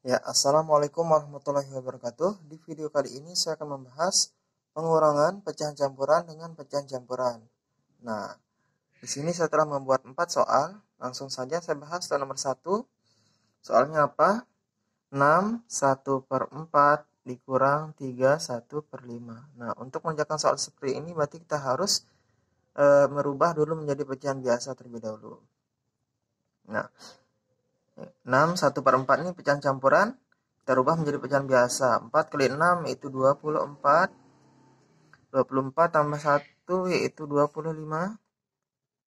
Ya, Assalamualaikum warahmatullahi wabarakatuh. Di video kali ini saya akan membahas pengurangan pecahan campuran dengan pecahan campuran. Nah, di sini saya telah membuat 4 soal. Langsung saja saya bahas soal nomor 1. Soalnya apa? 6, 1 per 4 dikurang 3, 1 per 5. Nah, untuk mengerjakan soal seperti ini berarti kita harus e, merubah dulu menjadi pecahan biasa terlebih dahulu. Nah, 6, 1 per 4 ini pecahan campuran. Kita rubah menjadi pecahan biasa. 4 kali 6 itu 24. 24 tambah 1 yaitu 25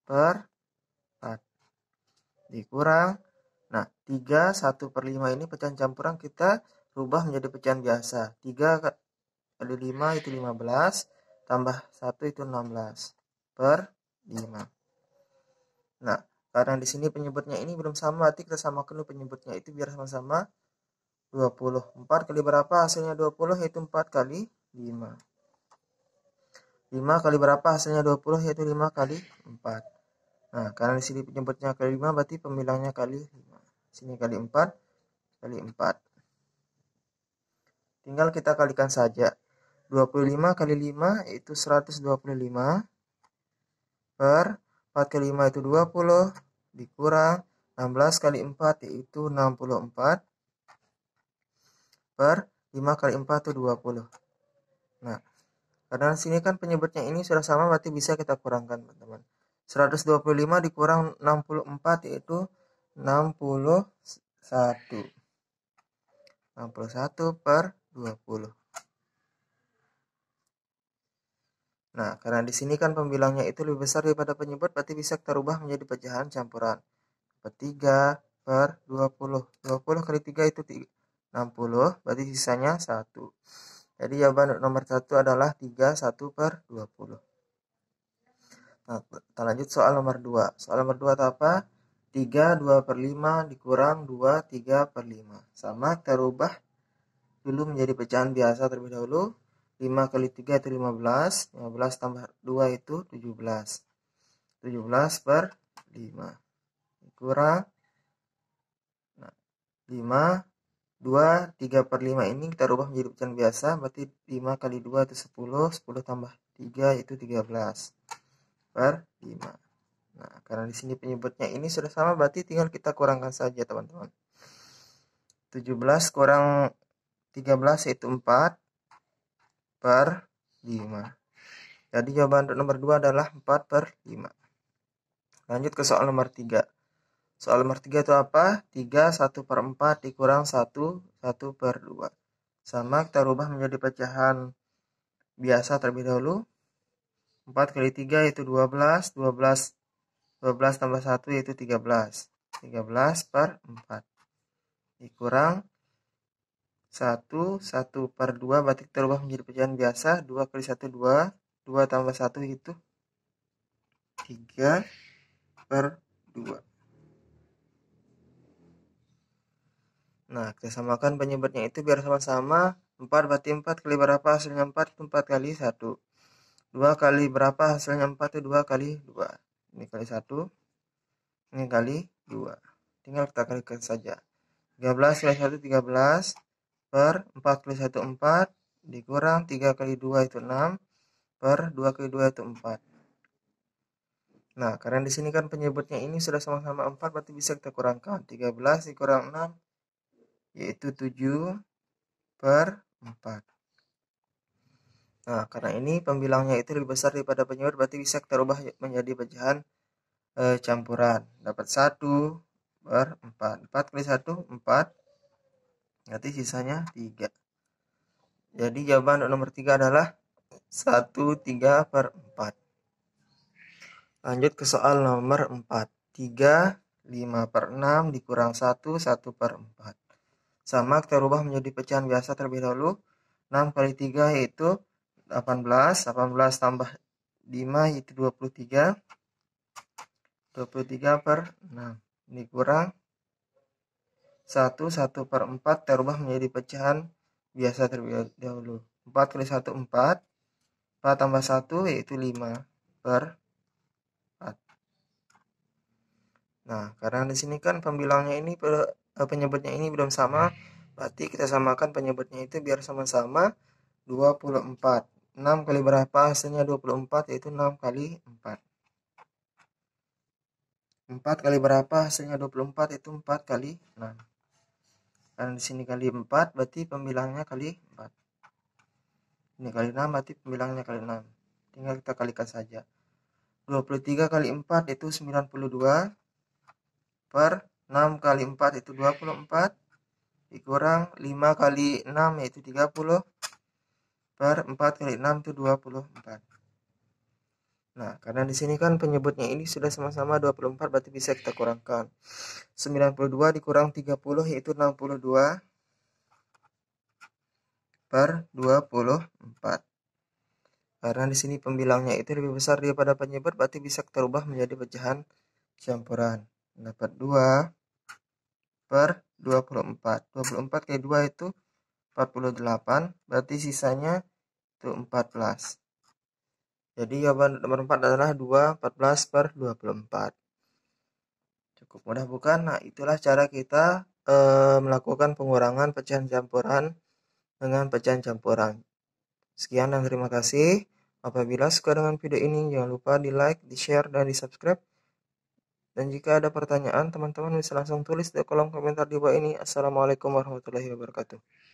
per 4 dikurang nah 3 1 per 5 ini pecahan campuran kita rubah menjadi pecahan biasa 3 kali 5 itu 15 tambah 1 itu 16 per 5 nah karena di sini penyebutnya ini belum sama, berarti kita samakan dulu penyebutnya itu biar sama-sama 24. 4 kali berapa hasilnya 20 yaitu 4 kali 5. 5 kali berapa hasilnya 20 yaitu 5 kali 4. Nah, karena di sini penyebutnya kali 5 berarti pemilangnya kali 5. Sini kali 4 kali 4. Tinggal kita kalikan saja. 25 kali 5 yaitu 125 per 4 kali 5 itu 20 dikurang 16 kali 4 yaitu 64 per 5 kali 4 itu 20. Nah, karena sini kan penyebutnya ini sudah sama berarti bisa kita kurangkan teman-teman. 125 dikurang 64 yaitu 61. 61 per 20. Nah, karena di sini kan pembilangnya itu lebih besar daripada penyebut, berarti bisa kita rubah menjadi pecahan campuran. 3 per 20. 20 kali 3 itu 3. 60, berarti sisanya 1. Jadi jawaban nomor 1 adalah 3, 1 per 20. Nah, kita lanjut soal nomor 2. Soal nomor 2 apa? 3, 2 per 5 dikurang 2, 3 per 5. Sama, kita rubah dulu menjadi pecahan biasa terlebih dahulu. 5 kali 3 itu 15 15 tambah 2 itu 17 17 per 5 kurang nah, 5 2 3 per 5 ini kita rubah menjadi pecahan biasa berarti 5 kali 2 itu 10 10 tambah 3 itu 13 per 5 nah karena di sini penyebutnya ini sudah sama berarti tinggal kita kurangkan saja teman-teman 17 kurang 13 itu 4 per 5. Jadi jawaban untuk nomor 2 adalah 4 per 5. Lanjut ke soal nomor 3. Soal nomor 3 itu apa? 3, 1 per 4 dikurang 1, 1 per 2. Sama kita rubah menjadi pecahan biasa terlebih dahulu. 4 kali 3 itu 12, 12, 12 tambah 1 yaitu 13. 13 per 4 dikurang 1, 1 per 2 berarti kita ubah menjadi pecahan biasa. 2 kali 1, 2. 2 tambah 1 itu 3 per 2. Nah, kita samakan penyebabnya itu biar sama-sama. 4 berarti 4 kali berapa hasilnya 4 itu 4 kali 1. 2 kali berapa hasilnya 4 itu 2 kali 2. Ini kali 1. Ini kali 2. Tinggal kita kalikan saja. 13 kali 1 13 per 4 kali 1 4 dikurang 3 kali 2 itu 6 per 2 kali 2 itu 4 Nah, karena di sini kan penyebutnya ini sudah sama-sama 4, berarti bisa kita kurangkan. 13 dikurang 6, yaitu 7 per 4. Nah, karena ini pembilangnya itu lebih besar daripada penyebut, berarti bisa kita ubah menjadi pecahan e, campuran. Dapat 1 per 4. 4 kali 1, 4 berarti sisanya 3 jadi jawaban nomor 3 adalah 1 3 per 4 lanjut ke soal nomor 4 3 5 per 6 dikurang 1 1 per 4 sama kita rubah menjadi pecahan biasa terlebih dahulu 6 kali 3 yaitu 18 18 tambah 5 yaitu 23 23 per 6 dikurang 1 1 per 4 terubah menjadi pecahan biasa terlebih dahulu. 4 kali 1 4, 4 tambah 1 yaitu 5 per 4. Nah, karena di sini kan pembilangnya ini eh, penyebutnya ini belum sama, berarti kita samakan penyebutnya itu biar sama-sama 24. 6 kali berapa? Hasilnya 24 yaitu 6 kali 4. 4 kali berapa? Hasilnya 24 itu 4 kali 6. Karena di sini kali 4 berarti pembilangnya kali 4. Ini kali 6 berarti pembilangnya kali 6. Tinggal kita kalikan saja. 23 kali 4 itu 92 per 6 kali 4 itu 24 dikurang 5 kali 6 yaitu 30 per 4 kali 6 itu 24 Nah, karena di sini kan penyebutnya ini sudah sama-sama 24 berarti bisa kita kurangkan. 92 dikurang 30 yaitu 62 per 24. Karena di sini pembilangnya itu lebih besar daripada penyebut berarti bisa terubah menjadi pecahan campuran. Dapat 2 per 24. 24 kali 2 itu 48, berarti sisanya itu 14. Jadi jawaban nomor 4 adalah 2 14 per 24. Cukup mudah bukan? Nah itulah cara kita e, melakukan pengurangan pecahan campuran dengan pecahan campuran. Sekian dan terima kasih. Apabila suka dengan video ini, jangan lupa di like, di share, dan di subscribe. Dan jika ada pertanyaan, teman-teman bisa langsung tulis di kolom komentar di bawah ini. Assalamualaikum warahmatullahi wabarakatuh.